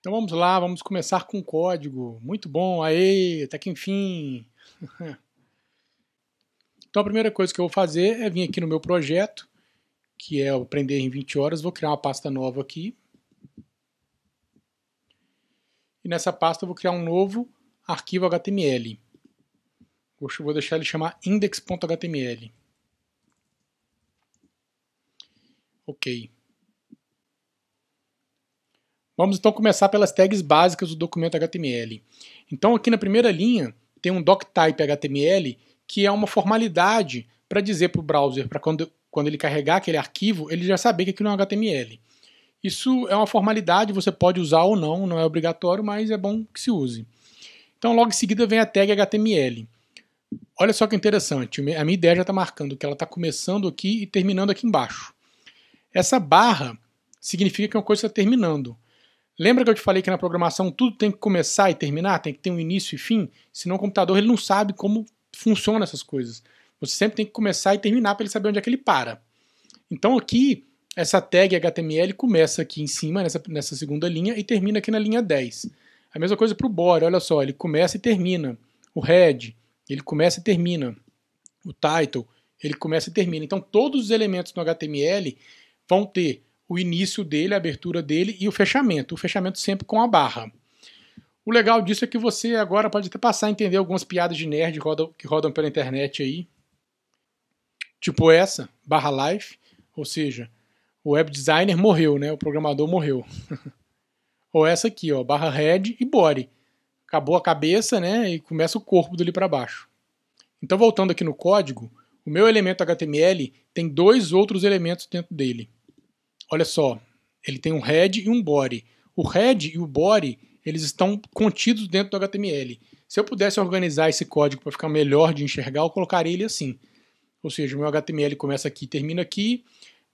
Então vamos lá, vamos começar com código. Muito bom, aê, até que enfim. então a primeira coisa que eu vou fazer é vir aqui no meu projeto, que é Aprender em 20 Horas. Vou criar uma pasta nova aqui. E nessa pasta eu vou criar um novo arquivo HTML. eu vou deixar ele chamar index.html. Ok. Vamos então começar pelas tags básicas do documento HTML. Então, aqui na primeira linha, tem um doctype HTML, que é uma formalidade para dizer para o browser, para quando, quando ele carregar aquele arquivo, ele já saber que aquilo é um HTML. Isso é uma formalidade, você pode usar ou não, não é obrigatório, mas é bom que se use. Então, logo em seguida vem a tag HTML. Olha só que interessante, a minha ideia já está marcando que ela está começando aqui e terminando aqui embaixo. Essa barra significa que uma coisa está terminando. Lembra que eu te falei que na programação tudo tem que começar e terminar, tem que ter um início e fim? Senão o computador ele não sabe como funcionam essas coisas. Você sempre tem que começar e terminar para ele saber onde é que ele para. Então aqui, essa tag HTML começa aqui em cima, nessa, nessa segunda linha, e termina aqui na linha 10. A mesma coisa para o body, olha só, ele começa e termina. O head, ele começa e termina. O title, ele começa e termina. Então todos os elementos no HTML vão ter o início dele, a abertura dele e o fechamento. O fechamento sempre com a barra. O legal disso é que você agora pode até passar a entender algumas piadas de nerd que rodam, que rodam pela internet aí. Tipo essa, barra life, ou seja, o web designer morreu, né? O programador morreu. ou essa aqui, ó, barra head e body. Acabou a cabeça, né? E começa o corpo dali para baixo. Então, voltando aqui no código, o meu elemento HTML tem dois outros elementos dentro dele. Olha só, ele tem um head e um body. O head e o body, eles estão contidos dentro do HTML. Se eu pudesse organizar esse código para ficar melhor de enxergar, eu colocaria ele assim. Ou seja, o meu HTML começa aqui e termina aqui.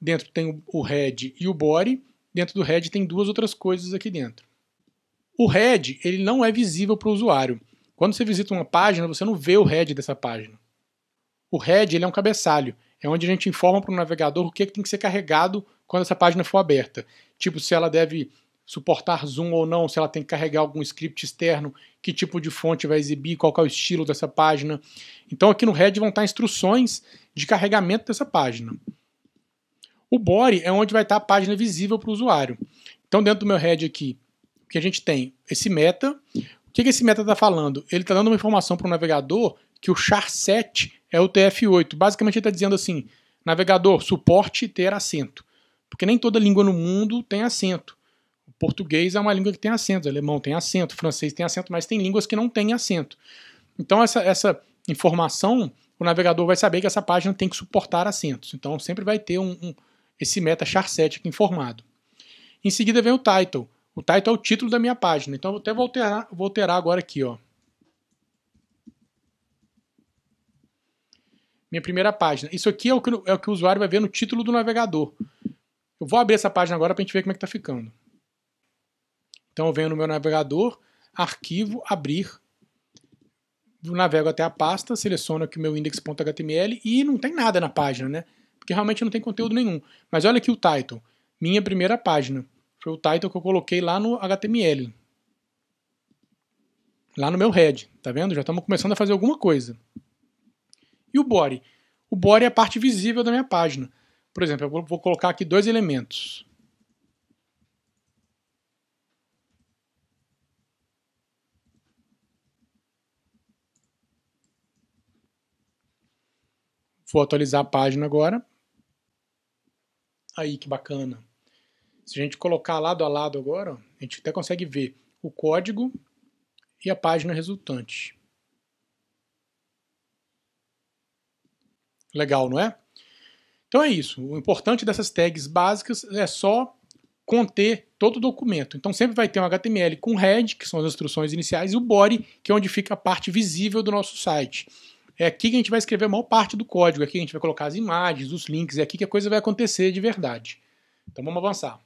Dentro tem o head e o body. Dentro do head tem duas outras coisas aqui dentro. O head ele não é visível para o usuário. Quando você visita uma página, você não vê o head dessa página. O head ele é um cabeçalho é onde a gente informa para o navegador o que, é que tem que ser carregado quando essa página for aberta. Tipo, se ela deve suportar zoom ou não, se ela tem que carregar algum script externo, que tipo de fonte vai exibir, qual é o estilo dessa página. Então aqui no Red vão estar instruções de carregamento dessa página. O body é onde vai estar a página visível para o usuário. Então dentro do meu Red aqui, o que a gente tem? Esse meta. O que, que esse meta está falando? Ele está dando uma informação para o navegador que o char set é o TF8. Basicamente ele está dizendo assim: navegador, suporte ter acento. Porque nem toda língua no mundo tem acento. O português é uma língua que tem acento, o alemão tem acento, o francês tem acento, mas tem línguas que não têm acento. Então essa, essa informação, o navegador vai saber que essa página tem que suportar acentos. Então sempre vai ter um, um esse meta char 7 aqui informado. Em seguida vem o title. O title é o título da minha página. Então eu até vou alterar, vou alterar agora aqui, ó. minha primeira página. Isso aqui é o, que, é o que o usuário vai ver no título do navegador. Eu vou abrir essa página agora para a gente ver como é que está ficando. Então eu venho no meu navegador, arquivo, abrir, navego até a pasta, seleciono aqui o meu index.html e não tem nada na página, né? Porque realmente não tem conteúdo nenhum. Mas olha aqui o title, minha primeira página. Foi o title que eu coloquei lá no HTML. Lá no meu head, tá vendo? Já estamos começando a fazer alguma coisa e o body. O body é a parte visível da minha página. Por exemplo, eu vou colocar aqui dois elementos. Vou atualizar a página agora. Aí, que bacana. Se a gente colocar lado a lado agora, a gente até consegue ver o código e a página resultante. Legal, não é? Então é isso. O importante dessas tags básicas é só conter todo o documento. Então sempre vai ter um HTML com head, que são as instruções iniciais, e o body, que é onde fica a parte visível do nosso site. É aqui que a gente vai escrever a maior parte do código, é aqui que a gente vai colocar as imagens, os links, é aqui que a coisa vai acontecer de verdade. Então vamos avançar.